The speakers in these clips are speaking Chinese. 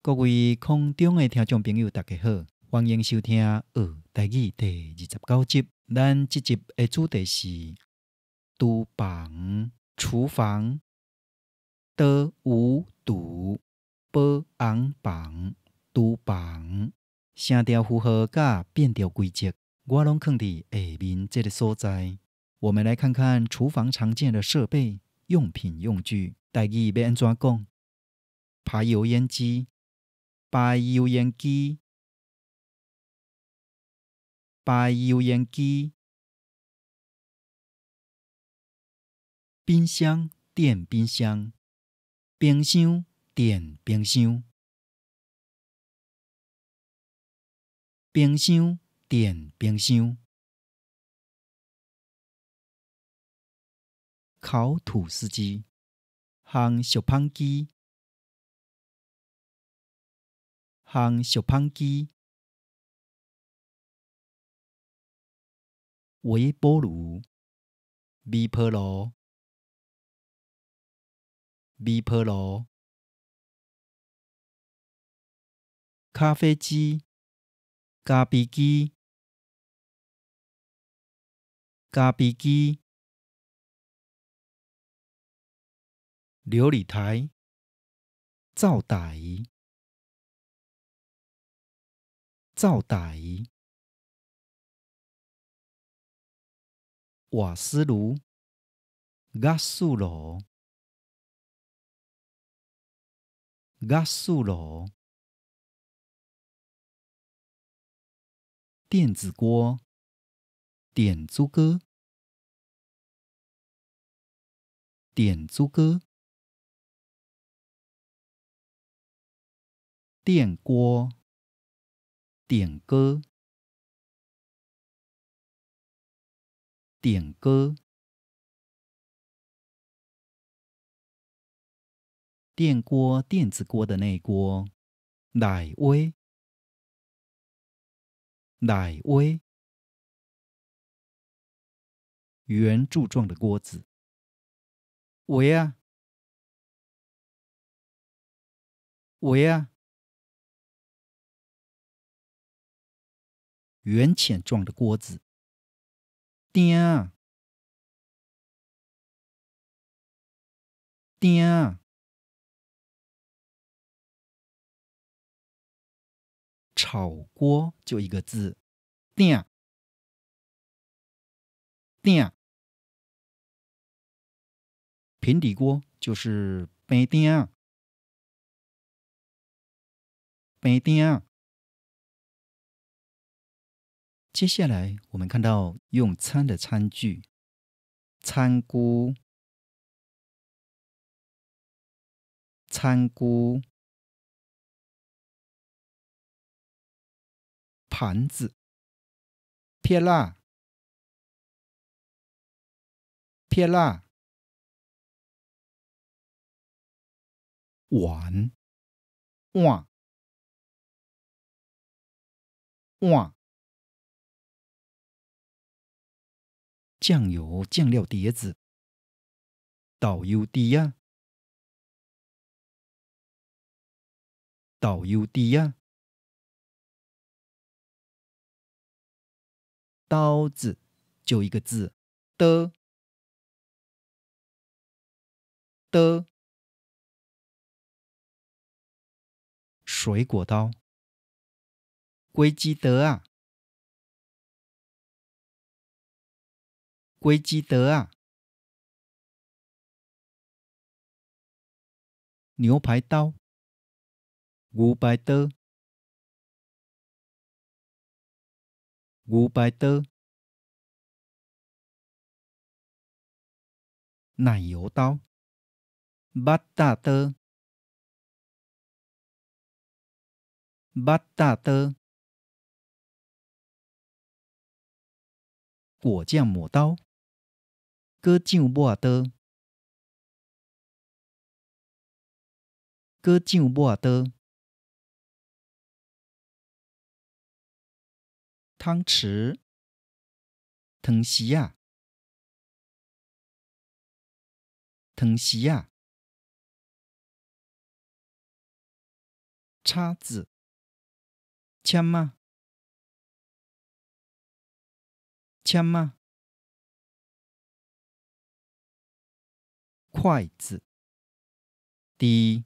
各位空中嘅听众朋友，大家好，欢迎收听《二大语》第二十九集。咱这集嘅主题是“厨房厨房的无 n g 厨房，厨房声调符号甲变调规则，我拢放伫下面这个所在。我们来看看厨房常见的设备、用品、用具。大意要安怎讲？排油烟机。白油烟机，白油烟机，冰箱电冰箱，冰箱电冰箱，冰箱电冰箱，烤土司机，烘小胖鸡。烘小胖鸡。微波炉、微波炉、微波炉、咖啡机、咖啡机、咖啡机、料理台、灶台。灶台、瓦斯炉、压缩炉、压缩炉、电子锅、点珠哥、点珠哥、电锅。点歌，点歌，电锅，电子锅的那锅，奶威，奶威，圆柱状的锅子，喂啊，喂啊。圆浅状的锅子，叮，啊。炒锅就一个字，叮，啊。平底锅就是平白平啊。接下来，我们看到用餐的餐具：餐菇、餐菇、盘子、撇辣、撇辣、碗、碗、碗。酱油酱料碟子，导油滴呀、导油滴呀、刀子就一个字，的的，水果刀，归积德啊。龟基德啊，牛排刀，牛排刀，牛排刀，奶油刀，巴达的，巴达的，果酱抹刀。哥酱碗刀，哥酱碗刀，汤匙，汤匙啊，汤匙啊，叉子，签吗？签吗？筷子，滴，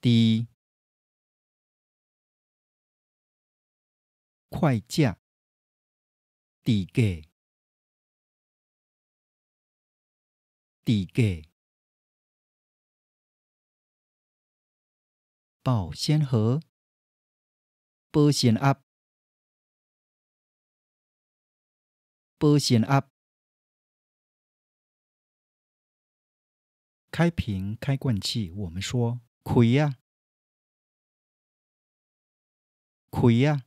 滴，快架，滴给，滴给，保鲜盒，保险盒，保险盒。开瓶开罐器，我们说“葵呀，葵呀”。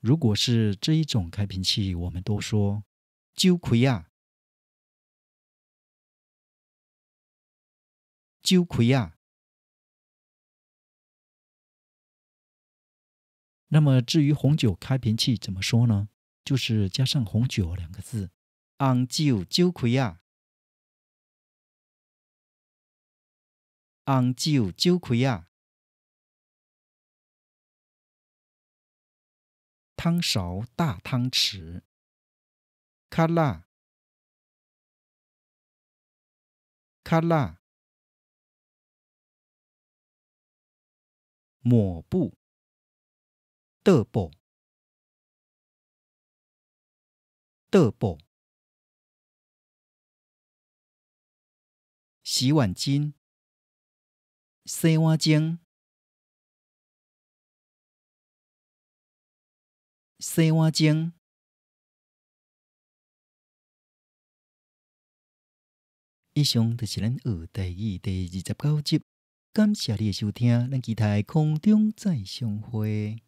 如果是这一种开瓶器，我们都说“酒魁呀，酒魁呀”。那么，至于红酒开瓶器怎么说呢？就是加上“红酒”两个字。红酒酒杯啊，红酒酒杯啊，汤勺大汤匙，卡啦卡啦，抹布，桌布，桌布。洗碗精，洗碗精，洗碗精。以上就是咱学第二第二十九集，感谢你收听，咱期待空中再相会。